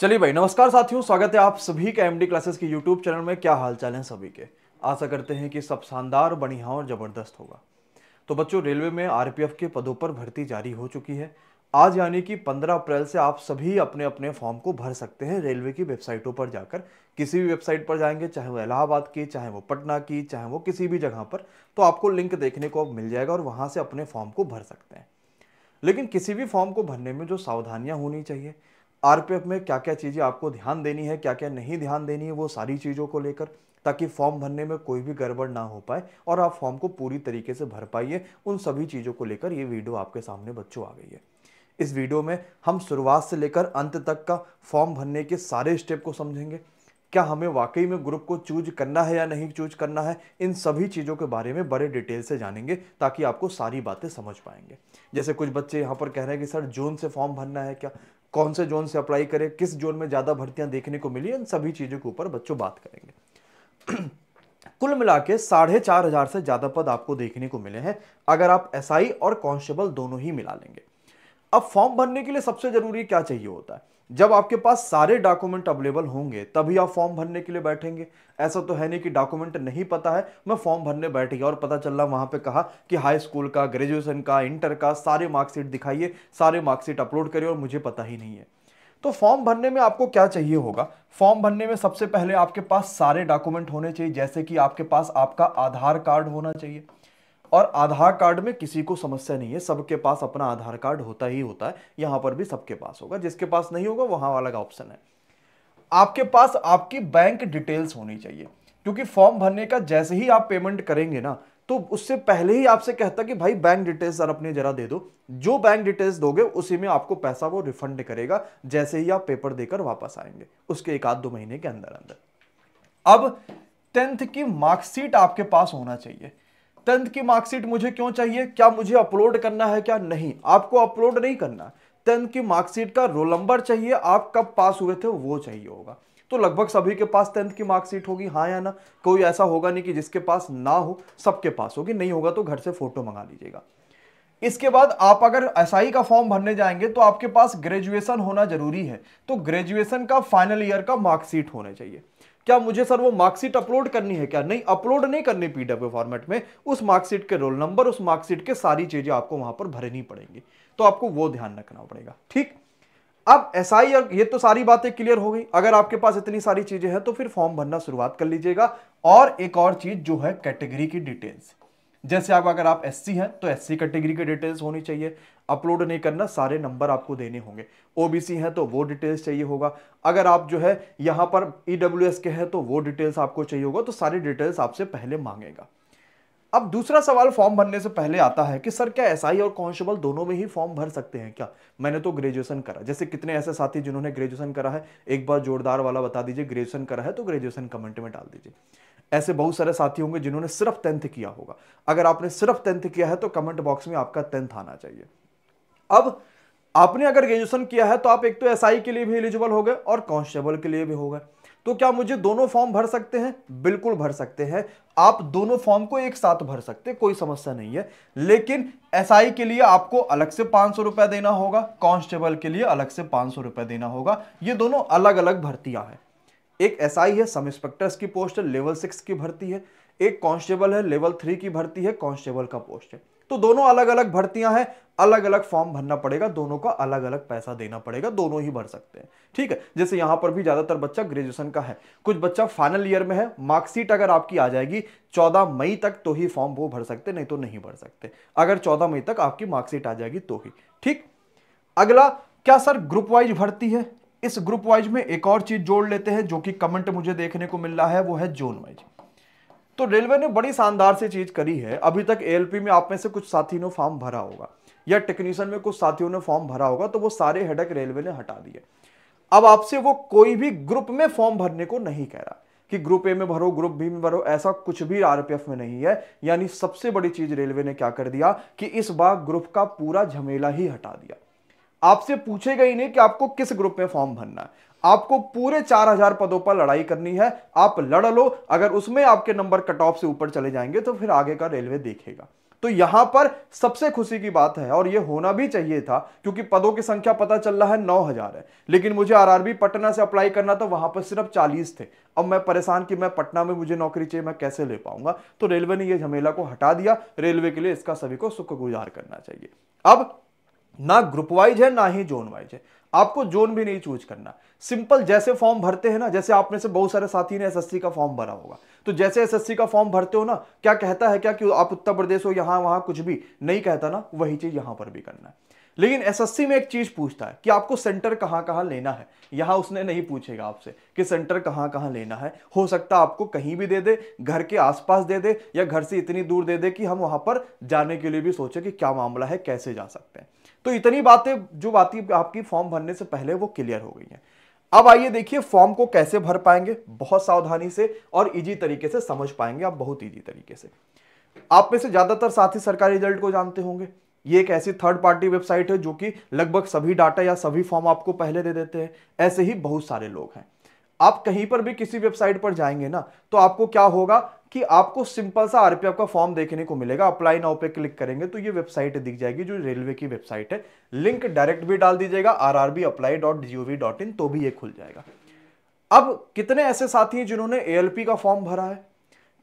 चलिए भाई नमस्कार साथियों स्वागत है आप सभी के एमडी क्लासेस के यूट्यूब चैनल में क्या हाल चाल है सभी के आशा करते हैं कि सब शानदार बढ़िया और जबरदस्त होगा तो बच्चों रेलवे में आरपीएफ के पदों पर भर्ती जारी हो चुकी है आज यानी कि 15 अप्रैल से आप सभी अपने अपने फॉर्म को भर सकते हैं रेलवे की वेबसाइटों पर जाकर किसी भी वेबसाइट पर जाएंगे चाहे वो इलाहाबाद की चाहे वो पटना की चाहे वो किसी भी जगह पर तो आपको लिंक देखने को मिल जाएगा और वहाँ से अपने फॉर्म को भर सकते हैं लेकिन किसी भी फॉर्म को भरने में जो सावधानियाँ होनी चाहिए आरपीएफ में क्या क्या चीज़ें आपको ध्यान देनी है क्या क्या नहीं ध्यान देनी है वो सारी चीज़ों को लेकर ताकि फॉर्म भरने में कोई भी गड़बड़ ना हो पाए और आप फॉर्म को पूरी तरीके से भर पाइए उन सभी चीज़ों को लेकर ये वीडियो आपके सामने बच्चों आ गई है इस वीडियो में हम शुरुआत से लेकर अंत तक का फॉर्म भरने के सारे स्टेप को समझेंगे क्या हमें वाकई में ग्रुप को चूज करना है या नहीं चूज करना है इन सभी चीज़ों के बारे में बड़े डिटेल से जानेंगे ताकि आपको सारी बातें समझ पाएंगे जैसे कुछ बच्चे यहाँ पर कह रहे हैं कि सर जून से फॉर्म भरना है क्या कौन से जोन से अप्लाई करें किस जोन में ज़्यादा भर्तियां देखने को मिली इन सभी चीज़ों के ऊपर बच्चों बात करेंगे कुल मिला के साढ़े चार हजार से ज़्यादा पद आपको देखने को मिले हैं अगर आप एसआई और कांस्टेबल दोनों ही मिला लेंगे अब फॉर्म भरने के लिए सबसे ज़रूरी क्या चाहिए होता है जब आपके पास सारे डॉक्यूमेंट अवेलेबल होंगे तभी आप फॉर्म भरने के लिए बैठेंगे ऐसा तो है नहीं कि डॉक्यूमेंट नहीं पता है मैं फॉर्म भरने बैठ गया और पता चल रहा वहाँ पे कहा कि हाई स्कूल का ग्रेजुएशन का इंटर का सारे मार्कशीट दिखाइए सारे मार्कशीट अपलोड करिए और मुझे पता ही नहीं है तो फॉर्म भरने में आपको क्या चाहिए होगा फॉर्म भरने में सबसे पहले आपके पास सारे डॉक्यूमेंट होने चाहिए जैसे कि आपके पास आपका आधार कार्ड होना चाहिए और आधार कार्ड में किसी को समस्या नहीं है सबके पास अपना आधार कार्ड होता ही होता है यहां पर भी सबके पास होगा जिसके पास नहीं होगा वहां अलग ऑप्शन है आपके पास आपकी बैंक डिटेल्स होनी चाहिए क्योंकि फॉर्म भरने का जैसे ही आप पेमेंट करेंगे ना तो उससे पहले ही आपसे कहता कि भाई बैंक डिटेल्स सर अपने जरा दे दो जो बैंक डिटेल्स दोगे उसी में आपको पैसा वो रिफंड करेगा जैसे ही आप पेपर देकर वापस आएंगे उसके एक आध दो महीने के अंदर अंदर अब टेंथ की मार्कशीट आपके पास होना चाहिए टेंथ की मार्कशीट मुझे क्यों चाहिए क्या मुझे अपलोड करना है क्या नहीं आपको अपलोड नहीं करना टेंथ की मार्कशीट का रोल नंबर चाहिए आप कब पास हुए थे वो चाहिए होगा तो लगभग सभी के पास टेंथ की मार्कशीट होगी हाँ या ना कोई ऐसा होगा नहीं कि जिसके पास ना हो सबके पास होगी नहीं होगा तो घर से फोटो मंगा लीजिएगा इसके बाद आप अगर एस का फॉर्म भरने जाएंगे तो आपके पास ग्रेजुएशन होना जरूरी है तो ग्रेजुएशन का फाइनल ईयर का मार्कशीट होना चाहिए क्या मुझे सर वो मार्कशीट अपलोड करनी है क्या नहीं अपलोड नहीं करनी पीडब्ल्यू फॉर्मेट में उस मार्कशीट के रोल नंबर उस मार्कशीट के सारी चीजें आपको वहां पर भरनी पड़ेंगी तो आपको वो ध्यान रखना पड़ेगा ठीक अब एस SI और ये तो सारी बातें क्लियर हो गई अगर आपके पास इतनी सारी चीजें हैं तो फिर फॉर्म भरना शुरुआत कर लीजिएगा और एक और चीज जो है कैटेगरी की डिटेल्स जैसे आप अगर आप एससी हैं तो एससी कैटेगरी के डिटेल्स होनी चाहिए अपलोड नहीं करना सारे नंबर आपको देने होंगे ओबीसी हैं तो वो डिटेल्स चाहिए होगा अगर आप जो है यहाँ पर ईडब्ल्यूएस e के हैं तो वो डिटेल्स आपको चाहिए होगा तो सारी डिटेल्स आपसे पहले मांगेगा अब दूसरा सवाल फॉर्म भरने से पहले आता है कि सर क्या एसआई और कांस्टेबल दोनों में ही फॉर्म भर सकते हैं क्या मैंने तो ग्रेजुएशन करा जैसे कितने ऐसे साथी जिन्होंने ग्रेजुएशन करा है एक बार जोरदार वाला बता दीजिए ग्रेजुएशन करा है तो ग्रेजुएशन कमेंट में डाल दीजिए ऐसे बहुत सारे साथी होंगे जिन्होंने सिर्फ टेंथ किया होगा अगर आपने सिर्फ टेंथ किया है तो कमेंट बॉक्स में आपका टेंथ आना चाहिए अब आपने अगर ग्रेजुएशन किया है तो आप एक तो एसआई के लिए भी एलिजिबल हो गए और कांस्टेबल के लिए भी हो गए तो क्या मुझे दोनों फॉर्म भर सकते हैं बिल्कुल भर सकते हैं आप दोनों फॉर्म को एक साथ भर सकते कोई समस्या नहीं है लेकिन एसआई के लिए आपको अलग से पांच सौ रुपया देना होगा कांस्टेबल के लिए अलग से पांच सौ रुपए देना होगा ये दोनों अलग अलग भर्तियां हैं एक एसआई है सब इंस्पेक्टर्स की पोस्ट है लेवल सिक्स की भर्ती है एक कांस्टेबल है लेवल थ्री की भर्ती है कांस्टेबल का पोस्ट है तो दोनों अलग अलग भर्तियां हैं अलग अलग फॉर्म भरना पड़ेगा दोनों का अलग अलग पैसा देना पड़ेगा दोनों ही भर सकते हैं ठीक है जैसे यहां पर भी ज़्यादातर बच्चा ग्रेजुएशन का है कुछ बच्चा फाइनल ईयर में है मार्कशीट अगर आपकी आ जाएगी 14 मई तक तो ही फॉर्म वो भर सकते नहीं तो नहीं भर सकते अगर 14 मई तक आपकी मार्कशीट आ जाएगी तो ही ठीक अगला क्या सर ग्रुप वाइज भर्ती है इस ग्रुप वाइज में एक और चीज़ जोड़ लेते हैं जो कि कमेंट मुझे देखने को मिल रहा है वो है जोन वाइज तो रेलवे ने बड़ी शानदार सी चीज करी है अभी तक एएलपी में आप में से कुछ साथियों ने फॉर्म भरा होगा या टेक्नीशियन में कुछ साथियों ने फॉर्म भरा होगा तो वो सारे हेडक रेलवे ने हटा दिए अब आपसे वो कोई भी ग्रुप में फॉर्म भरने को नहीं कह रहा कि ग्रुप ए में भरो ग्रुप बी में भरो ऐसा कुछ भी आरपीएफ में नहीं है यानी सबसे बड़ी चीज रेलवे ने क्या कर दिया कि इस बार ग्रुप का पूरा झमेला ही हटा दिया आपसे पूछेगा ही नहीं कि आपको किस ग्रुप में फॉर्म भरना है आपको पूरे 4000 पदों पर लड़ाई करनी है आप लड़ लो अगर उसमें आपके नंबर कट ऑफ से ऊपर चले जाएंगे तो फिर आगे का रेलवे देखेगा तो यहां पर सबसे खुशी की बात है और यह होना भी चाहिए था क्योंकि पदों की संख्या पता चल रहा है नौ हजार है लेकिन मुझे आरआरबी पटना से अप्लाई करना था वहां पर सिर्फ चालीस थे अब मैं परेशान कि मैं पटना में मुझे नौकरी चाहिए मैं कैसे ले पाऊंगा तो रेलवे ने यह झमेला को हटा दिया रेलवे के लिए इसका सभी को सुख करना चाहिए अब ना ग्रुप वाइज है ना ही जोन वाइज है आपको जोन भी नहीं चूज करना सिंपल जैसे फॉर्म भरते हैं ना जैसे आप में से बहुत सारे साथी ने एसएससी का फॉर्म भरा होगा तो जैसे एसएससी का फॉर्म भरते हो ना क्या कहता है क्या कि आप उत्तर प्रदेश हो यहाँ वहां कुछ भी नहीं कहता ना वही चीज़ यहां पर भी करना है लेकिन एसएससी में एक चीज़ पूछता है कि आपको सेंटर कहाँ कहां लेना है यहां उसने नहीं पूछेगा आपसे कि सेंटर कहाँ कहां लेना है हो सकता आपको कहीं भी दे दे घर के आसपास दे दे या घर से इतनी दूर दे दे कि हम वहां पर जाने के लिए भी सोचे कि क्या मामला है कैसे जा सकते हैं तो इतनी बातें जो बातें आपकी फॉर्म भरने से पहले वो क्लियर हो गई हैं अब आइए देखिए फॉर्म को कैसे भर पाएंगे बहुत सावधानी से और इजी तरीके से समझ पाएंगे आप बहुत इजी तरीके से आप में से ज़्यादातर साथी सरकारी रिजल्ट को जानते होंगे ये एक ऐसी थर्ड पार्टी वेबसाइट है जो कि लगभग सभी डाटा या सभी फॉर्म आपको पहले दे देते हैं ऐसे ही बहुत सारे लोग हैं आप कहीं पर भी किसी वेबसाइट पर जाएंगे ना तो आपको क्या होगा कि आपको सिंपल सा आरपीएफ का फॉर्म देखने को मिलेगा अप्लाई नाउ पे क्लिक करेंगे तो ये वेबसाइट दिख जाएगी जो रेलवे की वेबसाइट है लिंक डायरेक्ट भी डाल दीजिएगा R R B apply dot G O V dot in तो भी ये खुल जाएगा अब कितने ऐसे साथी हैं जिन्होंने ए का फॉर्म भरा है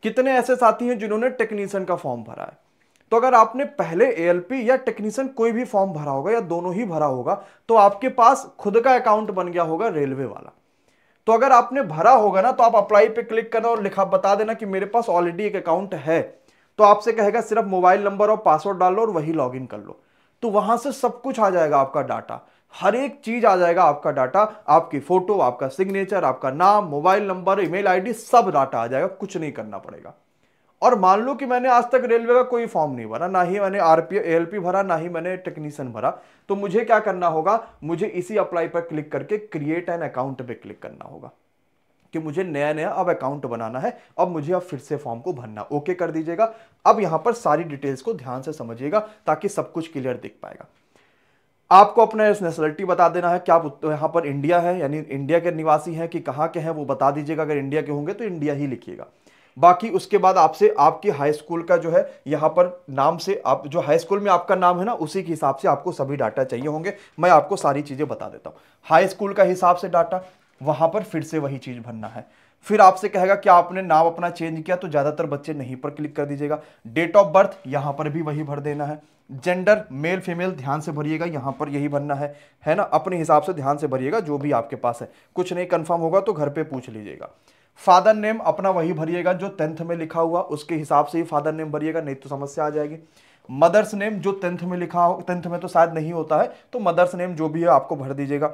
कितने ऐसे साथी हैं जिन्होंने टेक्नीशियन का फॉर्म भरा है तो अगर आपने पहले ए या टेक्नीशियन कोई भी फॉर्म भरा होगा या दोनों ही भरा होगा तो आपके पास खुद का अकाउंट बन गया होगा रेलवे वाला तो अगर आपने भरा होगा ना तो आप अप्लाई पे क्लिक करना और लिखा बता देना कि मेरे पास ऑलरेडी एक अकाउंट है तो आपसे कहेगा सिर्फ मोबाइल नंबर और पासवर्ड डाल लो और वही लॉगिन कर लो तो वहां से सब कुछ आ जाएगा आपका डाटा हर एक चीज आ जाएगा आपका डाटा आपकी फोटो आपका सिग्नेचर आपका नाम मोबाइल नंबर ईमेल आईडी सब डाटा आ जाएगा कुछ नहीं करना पड़ेगा और मान लो कि मैंने आज तक रेलवे का कोई फॉर्म नहीं भरा ना ही मैंने आरपीएफ एएलपी भरा ना ही मैंने टेक्नीशियन भरा तो मुझे क्या करना होगा मुझे इसी अप्लाई पर क्लिक करके क्रिएट एन अकाउंट पे क्लिक करना होगा कि मुझे नया नया अब अकाउंट बनाना है अब मुझे अब फिर से फॉर्म को भरना ओके कर दीजिएगा अब यहां पर सारी डिटेल्स को ध्यान से समझिएगा ताकि सब कुछ क्लियर दिख पाएगा आपको अपना नेशनलिटी बता देना है क्या आप यहां पर इंडिया है यानी इंडिया के निवासी हैं कि कहां के हैं वो बता दीजिएगा अगर इंडिया के होंगे तो इंडिया ही लिखिएगा बाकी उसके बाद आपसे आपके हाई स्कूल का जो है यहाँ पर नाम से आप जो हाई स्कूल में आपका नाम है ना उसी के हिसाब से आपको सभी डाटा चाहिए होंगे मैं आपको सारी चीज़ें बता देता हूँ हाई स्कूल का हिसाब से डाटा वहाँ पर फिर से वही चीज़ भरना है फिर आपसे कहेगा कि आपने नाम अपना चेंज किया तो ज़्यादातर बच्चे नहीं पर क्लिक कर दीजिएगा डेट ऑफ बर्थ यहाँ पर भी वही भर देना है जेंडर मेल फीमेल ध्यान से भरिएगा यहाँ पर यही भरना है है ना अपने हिसाब से ध्यान से भरिएगा जो भी आपके पास है कुछ नहीं कन्फर्म होगा तो घर पे पूछ लीजिएगा फादर नेम अपना वही भरिएगा जो टेंथ में लिखा हुआ उसके हिसाब से ही फादर नेम भरिएगा नहीं तो समस्या आ जाएगी मदर्स नेम जो टेंथ में लिखा हो टेंथ में तो शायद नहीं होता है तो मदर्स नेम जो भी है आपको भर दीजिएगा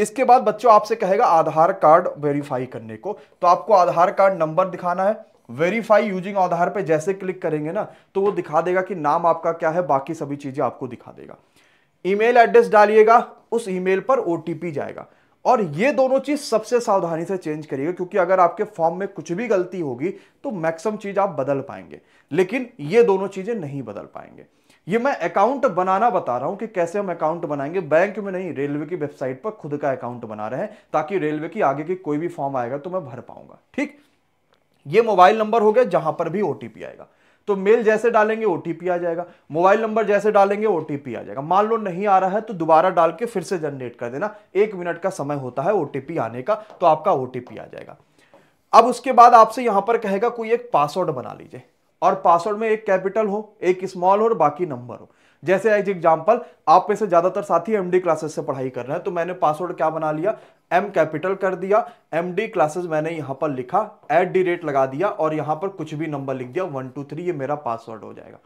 इसके बाद बच्चों आपसे कहेगा आधार कार्ड वेरीफाई करने को तो आपको आधार कार्ड नंबर दिखाना है वेरीफाई यूजिंग आधार पे जैसे क्लिक करेंगे ना तो वो दिखा देगा कि नाम आपका क्या है बाकी सभी चीजें आपको दिखा देगा ईमेल एड्रेस डालिएगा उस ईमेल पर ओटीपी जाएगा और ये दोनों चीज सबसे सावधानी से चेंज करिएगा क्योंकि अगर आपके फॉर्म में कुछ भी गलती होगी तो मैक्सिमम चीज आप बदल पाएंगे लेकिन ये दोनों चीजें नहीं बदल पाएंगे ये मैं अकाउंट बनाना बता रहा हूं कि कैसे हम अकाउंट बनाएंगे बैंक में नहीं रेलवे की वेबसाइट पर खुद का अकाउंट बना रहे हैं ताकि रेलवे की आगे की कोई भी फॉर्म आएगा तो मैं भर पाऊंगा ठीक ये मोबाइल नंबर हो गया जहां पर भी ओटीपी आएगा तो मेल जैसे डालेंगे ओटीपी आ जाएगा मोबाइल नंबर जैसे डालेंगे ओटीपी आ जाएगा मान लो नहीं आ रहा है तो दोबारा डाल के फिर से जनरेट कर देना एक मिनट का समय होता है ओटीपी आने का तो आपका ओटीपी आ जाएगा अब उसके बाद आपसे यहां पर कहेगा कोई एक पासवर्ड बना लीजिए और पासवर्ड में एक कैपिटल हो एक स्मॉल हो और बाकी नंबर हो जैसे एज एग्जाम्पल आप में से ज़्यादातर साथी एम क्लासेस से पढ़ाई कर रहे हैं तो मैंने पासवर्ड क्या बना लिया एम कैपिटल कर दिया एम डी क्लासेस मैंने यहाँ पर लिखा एट डी रेट लगा दिया और यहाँ पर कुछ भी नंबर लिख दिया वन टू थ्री ये मेरा पासवर्ड हो जाएगा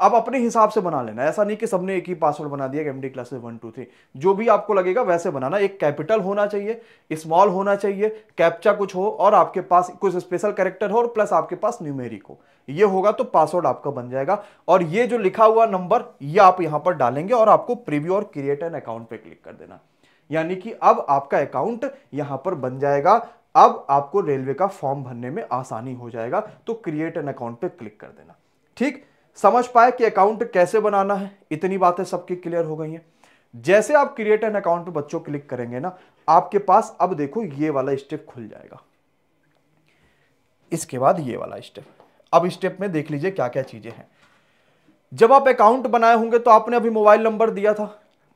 आप अपने हिसाब से बना लेना ऐसा नहीं कि सबने एक ही पासवर्ड बना दिया M D classes one two three जो भी आपको लगेगा वैसे बनाना एक कैपिटल होना चाहिए स्मॉल होना चाहिए कैप्चा कुछ हो और आपके पास कुछ स्पेशल कैरेक्टर हो और प्लस आपके पास न्यूमेरिक हो ये होगा तो पासवर्ड आपका बन जाएगा और ये जो लिखा हुआ नंबर ये आप यहां पर डालेंगे और आपको प्रीव्यू और क्रिएट एन अकाउंट पर क्लिक कर देना यानी कि अब आपका अकाउंट यहां पर बन जाएगा अब आपको रेलवे का फॉर्म भरने में आसानी हो जाएगा तो क्रिएट एन अकाउंट पे क्लिक कर देना ठीक समझ पाए कि अकाउंट कैसे बनाना है इतनी बातें सबकी क्लियर हो गई हैं जैसे आप क्रिएट एन अकाउंट पर बच्चों क्लिक करेंगे ना आपके पास अब देखो ये वाला स्टेप खुल जाएगा इसके बाद ये वाला स्टेप अब स्टेप में देख लीजिए क्या क्या चीज़ें हैं जब आप अकाउंट बनाए होंगे तो आपने अभी मोबाइल नंबर दिया था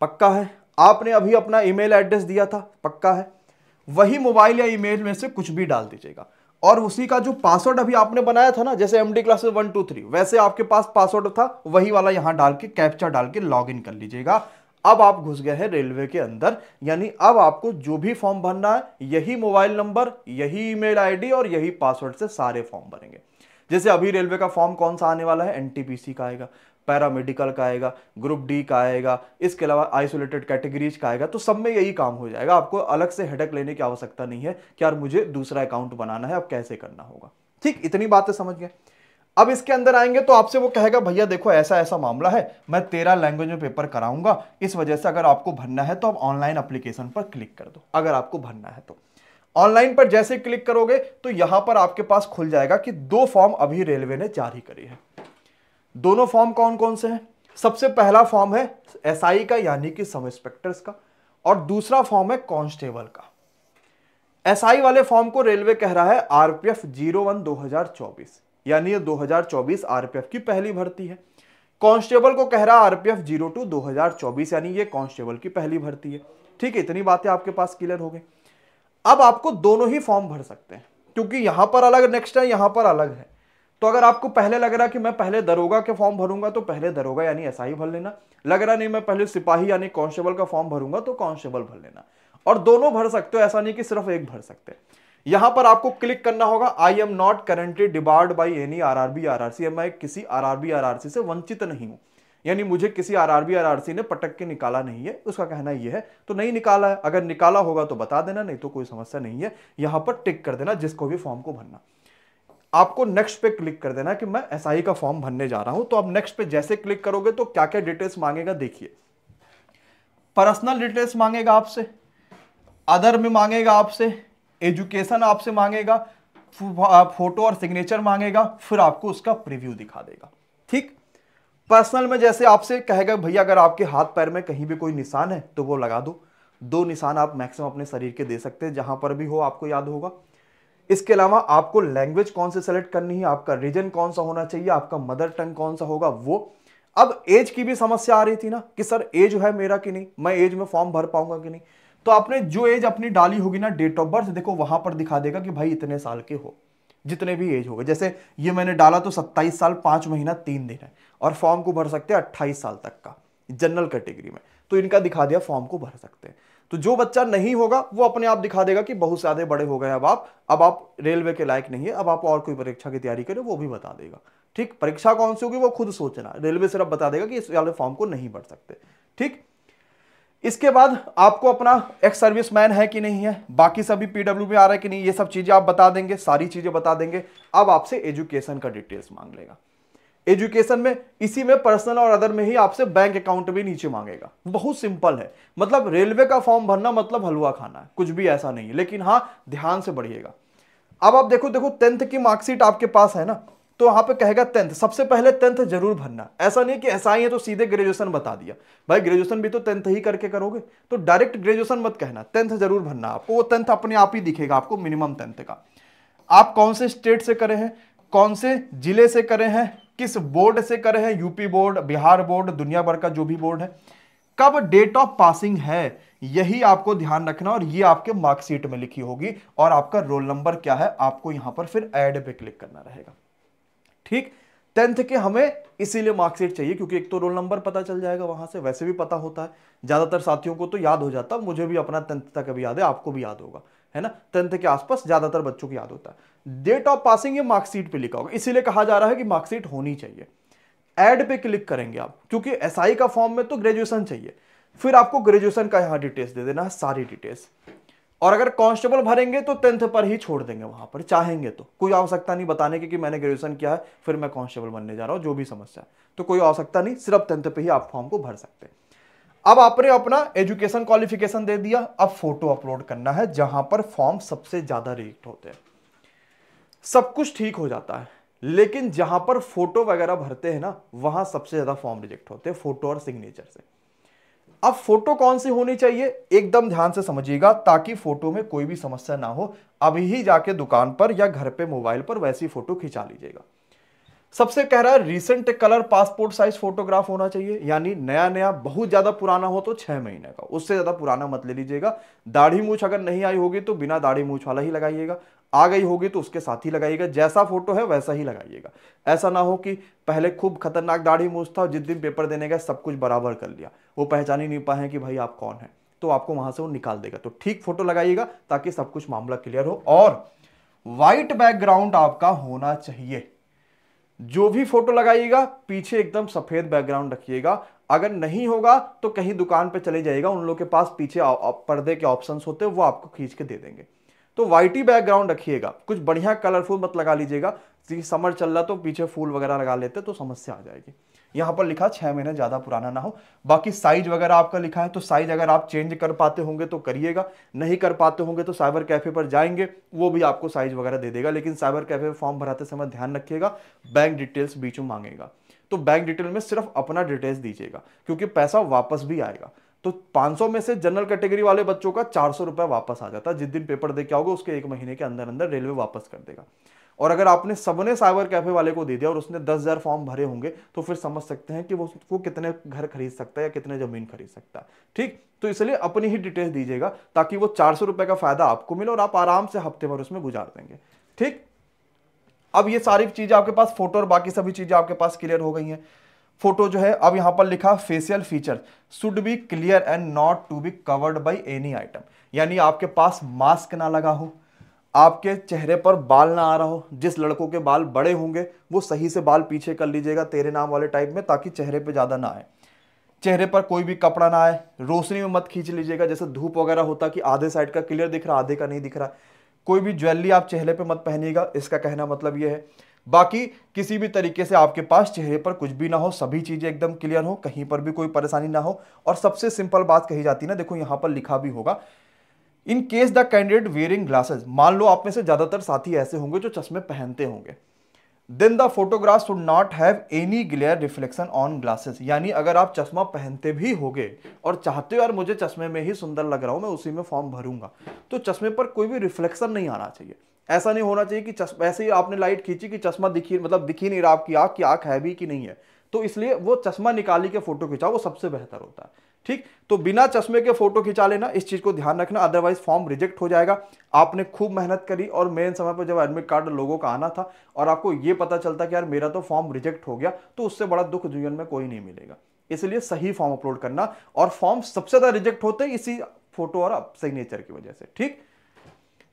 पक्का है आपने अभी अपना ईमेल एड्रेस दिया था पक्का है वही मोबाइल या ईमेल में से कुछ भी डाल दीजिएगा और उसी का जो पासवर्ड अभी आपने बनाया था ना जैसे MD classes one two three वैसे आपके पास पासवर्ड था वही वाला यहां डाल के कैप्चा डाल के लॉग इन कर लीजिएगा अब आप घुस गए हैं रेलवे के अंदर यानी अब आपको जो भी फॉर्म भरना है यही मोबाइल नंबर यही ईमेल आईडी और यही पासवर्ड से सारे फॉर्म भरेंगे जैसे अभी रेलवे का फॉर्म कौन सा आने वाला है एनटीपीसी का आएगा पैरामेडिकल का आएगा ग्रुप डी का आएगा इसके अलावा आइसोलेटेड कैटेगरीज का आएगा तो सब में यही काम हो जाएगा आपको अलग से हेडक लेने की आवश्यकता नहीं है कि यार मुझे दूसरा अकाउंट बनाना है अब कैसे करना होगा ठीक इतनी बातें समझ गए अब इसके अंदर आएंगे तो आपसे वो कहेगा भैया देखो ऐसा ऐसा मामला है मैं तेरह लैंग्वेज में पेपर कराऊंगा इस वजह से अगर आपको भरना है तो आप ऑनलाइन अप्लीकेशन पर क्लिक कर दो अगर आपको भरना है तो ऑनलाइन पर जैसे क्लिक करोगे तो यहां पर आपके पास खुल जाएगा कि दो फॉर्म अभी रेलवे ने जारी करी है दोनों फॉर्म कौन कौन से हैं सबसे पहला फॉर्म है एसआई SI का यानी कि सब इंस्पेक्टर्स का और दूसरा फॉर्म है कॉन्स्टेबल का एसआई SI वाले फॉर्म को रेलवे कह रहा है आरपीएफ 01 2024 यानी ये 2024 आरपीएफ की पहली भर्ती है कॉन्स्टेबल को कह रहा है आरपीएफ 02 2024 यानी ये कॉन्स्टेबल की पहली भर्ती है ठीक है इतनी बातें आपके पास क्लियर हो गई अब आपको दोनों ही फॉर्म भर सकते हैं क्योंकि यहां पर अलग नेक्स्ट है यहां पर अलग है तो अगर आपको पहले लग रहा कि मैं पहले दरोगा के फॉर्म भरूंगा तो पहले दरोगा यानी ही भर लेना लग रहा नहीं मैं पहले सिपाही यानी कांस्टेबल का फॉर्म भरूंगा तो कांस्टेबल भर लेना और दोनों भर सकते हो ऐसा नहीं कि सिर्फ एक भर सकते यहां पर आपको क्लिक करना होगा I am not currently debarred by any R R B R R C मैं किसी R R B R R C से वंचित नहीं हूं यानी मुझे किसी R R B R R C ने पटक के निकाला नहीं है उसका कहना यह है तो नहीं निकाला है अगर निकाला होगा तो बता देना नहीं तो कोई समस्या नहीं है यहां पर टिक कर देना जिसको भी फॉर्म को भरना आपको नेक्स्ट पे क्लिक कर देना कि मैं एस SI e का फॉर्म भरने जा रहा हूं तो आप नेक्स्ट पे जैसे क्लिक करोगे तो क्या क्या डिटेल्स मांगेगा देखिए पर्सनल डिटेल्स मांगेगा आपसे अदर में मांगेगा आपसे एजुकेशन आपसे मांगेगा फोटो और सिग्नेचर मांगेगा फिर आपको उसका प्रिव्यू दिखा देगा ठीक पर्सनल में जैसे आपसे कहेगा भैया अगर आपके हाथ पैर में कहीं भी कोई निशान है तो वो लगा दो दो निशान आप मैक्सिमम अपने शरीर के दे सकते हैं जहां पर भी हो आपको याद होगा इसके अलावा आपको लैंग्वेज कौन से सेलेक्ट करनी है आपका रीजन कौन सा होना चाहिए आपका मदर टंग कौन सा होगा वो अब एज की भी समस्या आ रही थी ना कि सर एज है मेरा कि नहीं मैं एज में फॉर्म भर पाऊंगा कि नहीं तो आपने जो एज अपनी डाली होगी ना डेट ऑफ बर्थ देखो वहां पर दिखा देगा कि भाई इतने साल के हो जितने भी एज हो गए जैसे ये मैंने डाला तो सत्ताईस साल पांच महीना तीन दिन है और फॉर्म को भर सकते हैं अट्ठाईस साल तक का जनरल कैटेगरी में तो इनका दिखा दिया फॉर्म को भर सकते हैं तो जो बच्चा नहीं होगा वो अपने आप दिखा देगा कि बहुत ज़्यादा बड़े हो गए अब आप अब आप रेलवे के लायक नहीं है अब आप और कोई परीक्षा की तैयारी करें वो भी बता देगा ठीक परीक्षा कौन सी होगी वो खुद सोचना रेलवे सिर्फ बता देगा कि इस वाले फॉर्म को नहीं भर सकते ठीक इसके बाद आपको अपना एक्स सर्विस मैन है कि नहीं है बाकी सभी पीडब्ल्यू में आ रहा है कि नहीं ये सब चीज़ें आप बता देंगे सारी चीज़ें बता देंगे अब आपसे एजुकेशन का डिटेल्स मांग लेगा एजुकेशन में इसी में पर्सनल और अदर में ही आपसे बैंक अकाउंट भी नीचे मांगेगा बहुत सिंपल है मतलब रेलवे का फॉर्म भरना मतलब हलवा खाना है कुछ भी ऐसा नहीं है लेकिन हाँ ध्यान से बढ़िएगा अब आप देखो देखो टेंथ की मार्कशीट आपके पास है ना तो वहां पे कहेगा टेंथ सबसे पहले टेंथ जरूर भरना ऐसा नहीं कि ऐसा ही है तो सीधे ग्रेजुएशन बता दिया भाई ग्रेजुएशन भी तो टेंथ ही करके करोगे तो डायरेक्ट ग्रेजुएशन मत कहना टेंथ जरूर भरना आपको वो टेंथ अपने आप ही दिखेगा आपको मिनिमम टेंथ का आप कौन से स्टेट से करे हैं कौन से जिले से करे हैं किस बोर्ड से कर रहे हैं यूपी बोर्ड बिहार बोर्ड दुनिया भर का जो भी बोर्ड है कब डेट ऑफ पासिंग है यही आपको ध्यान रखना और ये आपके मार्कशीट में लिखी होगी और आपका रोल नंबर क्या है आपको यहां पर फिर एड पे क्लिक करना रहेगा ठीक टेंथ के हमें इसीलिए मार्कशीट चाहिए क्योंकि एक तो रोल नंबर पता चल जाएगा वहां से वैसे भी पता होता है ज़्यादातर साथियों को तो याद हो जाता मुझे भी अपना टेंथ तक अभी याद है आपको भी याद होगा है ना टेंथ के आसपास ज़्यादातर बच्चों को याद होता है डेट ऑफ पासिंग ये मार्कशीट पे लिखा होगा इसीलिए कहा जा रहा है कि मार्कशीट होनी चाहिए एड पे क्लिक करेंगे आप क्योंकि एस SI का फॉर्म में तो ग्रेजुएशन चाहिए फिर आपको ग्रेजुएशन का यहाँ डिटेल्स दे देना है सारी डिटेल्स और अगर कांस्टेबल भरेंगे तो टेंथ पर ही छोड़ देंगे वहां पर चाहेंगे तो कोई आवश्यकता नहीं बताने की कि मैंने ग्रेजुएशन किया है फिर मैं कांस्टेबल बनने जा रहा हूँ जो भी समस्या तो कोई आवश्यकता नहीं सिर्फ टेंथ पर ही आप फॉर्म को भर सकते हैं अब आपने अपना एजुकेशन क्वालिफिकेशन दे दिया अब फोटो अपलोड करना है जहां पर फॉर्म सबसे ज्यादा रिएक्ट होते हैं सब कुछ ठीक हो जाता है लेकिन जहां पर फोटो वगैरह भरते हैं ना वहां सबसे ज्यादा फॉर्म रिजेक्ट होते हैं फोटो और सिग्नेचर से अब फोटो कौन सी होनी चाहिए एकदम ध्यान से समझिएगा ताकि फोटो में कोई भी समस्या ना हो अभी ही जाके दुकान पर या घर पे मोबाइल पर वैसी फोटो खिंचा लीजिएगा सबसे कह रहा है recent colour passport size photograph होना चाहिए यानी नया नया बहुत ज़्यादा पुराना हो तो छह महीने का उससे ज़्यादा पुराना मत ले लीजिएगा दाढ़ी मूछ अगर नहीं आई होगी तो बिना दाढ़ी मूछ वाला ही लगाइएगा आ गई होगी तो उसके साथ ही लगाइएगा जैसा फोटो है वैसा ही लगाइएगा ऐसा ना हो कि पहले खूब खतरनाक दाढ़ी मूछ था जिस दिन पेपर देने गए सब कुछ बराबर कर लिया वो पहचान ही नहीं पाए कि भाई आप कौन है तो आपको वहां से वो निकाल देगा तो ठीक फोटो लगाइएगा ताकि सब कुछ मामला क्लियर हो और वाइट बैकग्राउंड आपका होना चाहिए जो भी फोटो लगाइएगा पीछे एकदम सफेद बैकग्राउंड रखिएगा अगर नहीं होगा तो कहीं दुकान पे चले जाइएगा उन लोगों के पास पीछे पर्दे के ऑप्शंस होते हैं वो आपको खींच के दे देंगे तो वाइटी बैकग्राउंड रखिएगा कुछ बढ़िया कलरफुल मत लगा लीजिएगा समर चल रहा तो पीछे फूल वगैरह लगा लेते तो समस्या आ जाएगी यहाँ पर लिखा छह महीने ज़्यादा पुराना ना हो बाकी साइज वगैरह आपका लिखा है तो साइज अगर आप चेंज कर पाते होंगे तो करिएगा नहीं कर पाते होंगे तो साइबर कैफ़े पर जाएंगे वो भी आपको साइज वगैरह दे देगा लेकिन साइबर कैफ़े में फॉर्म भराते समय ध्यान रखिएगा बैंक डिटेल्स बीच में मांगेगा तो बैंक डिटेल में सिर्फ अपना डिटेल्स दीजिएगा क्योंकि पैसा वापस भी आएगा तो 500 में से जनरल कैटेगरी वाले बच्चों का चार सौ वापस आ जाता है जिस दिन पेपर दे के आओगे उसके एक महीने के अंदर अंदर रेलवे वापस कर देगा और अगर आपने सबने साइबर कैफे वाले को दे दिया और उसने दस हज़ार फॉर्म भरे होंगे तो फिर समझ सकते हैं कि वो वो कितने घर खरीद सकता है या कितने ज़मीन खरीद सकता है ठीक तो इसलिए अपनी ही डिटेल्स दीजिएगा ताकि वो चार सौ का फ़ायदा आपको मिले और आप आराम से हफ्ते भर उसमें गुजार देंगे ठीक अब ये सारी चीज़ें आपके पास फोटो और बाकी सभी चीज़ें आपके पास क्लियर हो गई हैं फोटो जो है अब यहाँ पर लिखा facial feature should be clear and not to be covered by any item यानी आपके पास मास्क ना लगा हो आपके चेहरे पर बाल ना आ रहा हो जिस लड़कों के बाल बड़े होंगे वो सही से बाल पीछे कर लीजिएगा तेरे नाम वाले टाइप में ताकि चेहरे पे ज़्यादा ना आए चेहरे पर कोई भी कपड़ा ना आए रोशनी में मत खींच लीजिएगा जैसे धूप वगैरह होता कि आधे साइड का क्लियर दिख रहा आधे का नहीं दिख रहा कोई भी ज्वेलरी आप चेहरे पर मत पहनिएगा इसका कहना मतलब ये है बाकी किसी भी तरीके से आपके पास चेहरे पर कुछ भी ना हो सभी चीज़ें एकदम क्लियर हो कहीं पर भी कोई परेशानी ना हो और सबसे सिंपल बात कही जाती है ना देखो यहाँ पर लिखा भी होगा in case the candidate wearing glasses मान लो आप में से ज़्यादातर साथी ऐसे होंगे जो चश्मे पहनते होंगे then the photograph should not have any glare reflection on glasses यानी अगर आप चश्मा पहनते भी होगे और चाहते हो यार मुझे चश्मे में ही सुंदर लग रहा हूँ मैं उसी में फॉर्म भरूंगा तो चश्मे पर कोई भी रिफ्लेक्शन नहीं आना चाहिए ऐसा नहीं होना चाहिए कि चश्मा ऐसे ही आपने लाइट खींची कि चश्मा दिखी मतलब दिखी नहीं रहा आपकी आँख की आँख है भी कि नहीं है तो इसलिए वो चश्मा निकाली के फोटो खिंचाओ वो सबसे बेहतर होता है ठीक तो बिना चश्मे के फोटो खिंचा लेना इस चीज़ को ध्यान रखना अदरवाइज फॉर्म रिजेक्ट हो जाएगा आपने खूब मेहनत करी और मेन समय पर जब एडमिट कार्ड लोगों का आना था और आपको यह पता चलता कि यार मेरा तो फॉर्म रिजेक्ट हो गया तो उससे बड़ा दुख जीवन में कोई नहीं मिलेगा इसलिए सही फॉर्म अपलोड करना और फॉर्म सबसे ज़्यादा रिजेक्ट होते इसी फोटो और सिग्नेचर की वजह से ठीक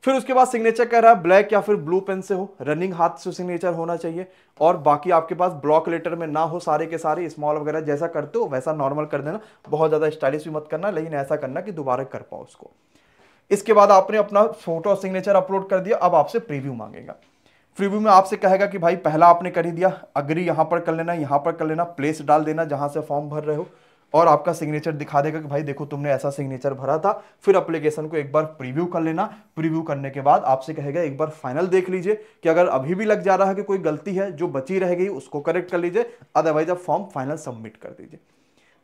फिर उसके बाद सिग्नेचर कह रहा है ब्लैक या फिर ब्लू पेन से हो रनिंग हाथ से सिग्नेचर होना चाहिए और बाकी आपके पास ब्लॉक लेटर में ना हो सारे के सारे स्मॉल वगैरह जैसा करते हो वैसा नॉर्मल कर देना बहुत ज़्यादा स्टाइलिश भी मत करना लेकिन ऐसा करना कि दोबारा कर पाओ उसको इसके बाद आपने अपना फोटो और सिग्नेचर अपलोड कर दिया अब आपसे प्रीव्यू मांगेगा प्रीव्यू में आपसे कहेगा कि भाई पहला आपने कर ही दिया अग्री यहाँ पर कर लेना यहाँ पर कर लेना प्लेस डाल देना जहाँ से फॉर्म भर रहे हो और आपका सिग्नेचर दिखा देगा कि भाई देखो तुमने ऐसा सिग्नेचर भरा था फिर अप्लीकेशन को एक बार प्रीव्यू कर लेना प्रीव्यू करने के बाद आपसे कहेगा एक बार फाइनल देख लीजिए कि अगर अभी भी लग जा रहा है कि कोई गलती है जो बची रह गई उसको करेक्ट कर लीजिए अदरवाइज आप फॉर्म फाइनल सबमिट कर दीजिए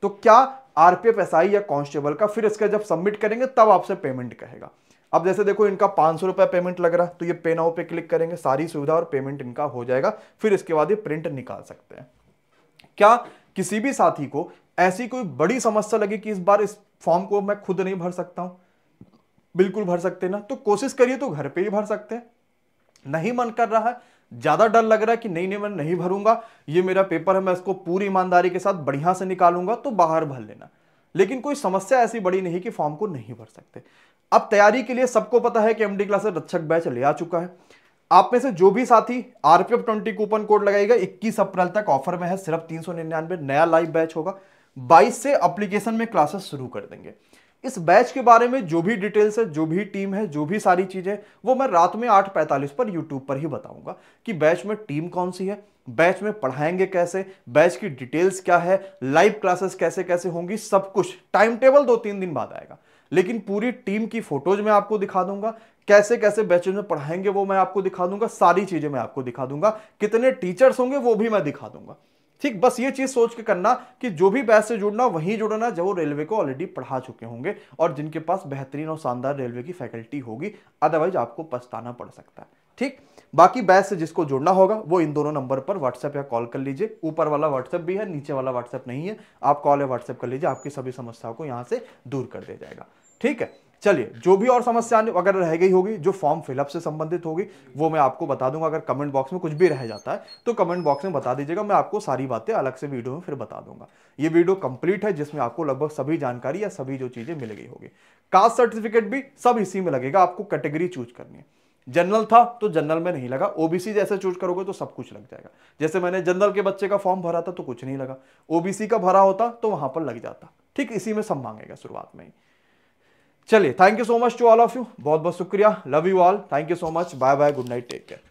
तो क्या आरपीएफ एसआई या कॉन्स्टेबल का फिर इसका जब सबमिट करेंगे तब आपसे पेमेंट कहेगा अब जैसे देखो इनका पाँच सौ रुपया पेमेंट लग रहा तो ये पे नाउ पे क्लिक करेंगे सारी सुविधा और पेमेंट इनका हो जाएगा फिर इसके बाद ये प्रिंट निकाल सकते हैं क्या किसी भी साथी को ऐसी कोई बड़ी समस्या लगे कि इस बार इस फॉर्म को मैं खुद नहीं भर सकता हूं बिल्कुल भर सकते ना तो कोशिश करिए तो घर पे ही भर सकते हैं नहीं मन कर रहा है ज़्यादा डर लग रहा है कि नहीं नहीं मैं नहीं भरूंगा ये मेरा पेपर है मैं इसको पूरी ईमानदारी के साथ बढ़िया से निकालूंगा तो बाहर भर लेना लेकिन कोई समस्या ऐसी बड़ी नहीं कि फॉर्म को नहीं भर सकते अब तैयारी के लिए सबको पता है कि एमडी क्लासेस रक्षक बैच ले आ चुका है आप में से जो भी साथी आरपीएफ ट्वेंटी कूपन कोड लगाएगा 21 अप्रैल तक ऑफर में है सिर्फ तीन सौ निन्यानवे नया लाइव बैच होगा 22 से अप्लीकेशन में क्लासेस शुरू कर देंगे इस बैच के बारे में जो भी डिटेल्स है जो भी टीम है जो भी सारी चीज़ें वो मैं रात में आठ पैंतालीस पर यूट्यूब पर ही बताऊंगा कि बैच में टीम कौन सी है बैच में पढ़ाएंगे कैसे बैच की डिटेल्स क्या है लाइव क्लासेस कैसे कैसे होंगी सब कुछ टाइम टेबल दो तीन दिन बाद आएगा लेकिन पूरी टीम की फोटोज में आपको दिखा दूंगा कैसे कैसे बैचेज में पढ़ाएंगे वो मैं आपको दिखा दूंगा सारी चीजें मैं आपको दिखा दूंगा कितने टीचर्स होंगे वो भी मैं दिखा दूंगा ठीक बस ये चीज सोच के करना कि जो भी बैच से जुड़ना वहीं जुड़ना वो रेलवे को ऑलरेडी पढ़ा चुके होंगे और जिनके पास बेहतरीन और शानदार रेलवे की फैकल्टी होगी अदरवाइज आपको पछताना पड़ सकता है ठीक बाकी बैच से जिसको जुड़ना होगा वो इन दोनों नंबर पर व्हाट्सएप या कॉल कर लीजिए ऊपर वाला व्हाट्सएप भी है नीचे वाला व्हाट्सएप नहीं है आप कॉल या व्हाट्सएप कर लीजिए आपकी सभी समस्याओं को यहाँ से दूर कर दिया जाएगा ठीक है चलिए जो भी और समस्या अगर रह गई होगी जो फॉर्म फिलअप से संबंधित होगी वो मैं आपको बता दूंगा अगर कमेंट बॉक्स में कुछ भी रह जाता है तो कमेंट बॉक्स में बता दीजिएगा मैं आपको सारी बातें अलग से वीडियो में फिर बता दूंगा ये वीडियो कंप्लीट है जिसमें आपको लगभग सभी जानकारी या सभी जो चीज़ें मिल गई होगी कास्ट सर्टिफिकेट भी सब इसी में लगेगा आपको कैटेगरी चूज करनी है जनरल था तो जनरल में नहीं लगा ओबीसी जैसे चूज करोगे तो सब कुछ लग जाएगा जैसे मैंने जनरल के बच्चे का फॉर्म भरा था तो कुछ नहीं लगा ओबीसी का भरा होता तो वहां पर लग जाता ठीक इसी में सब मांगेगा शुरुआत में ही चलिए thank you so much to all of you बहुत बहुत शुक्रिया love you all thank you so much bye bye good night take care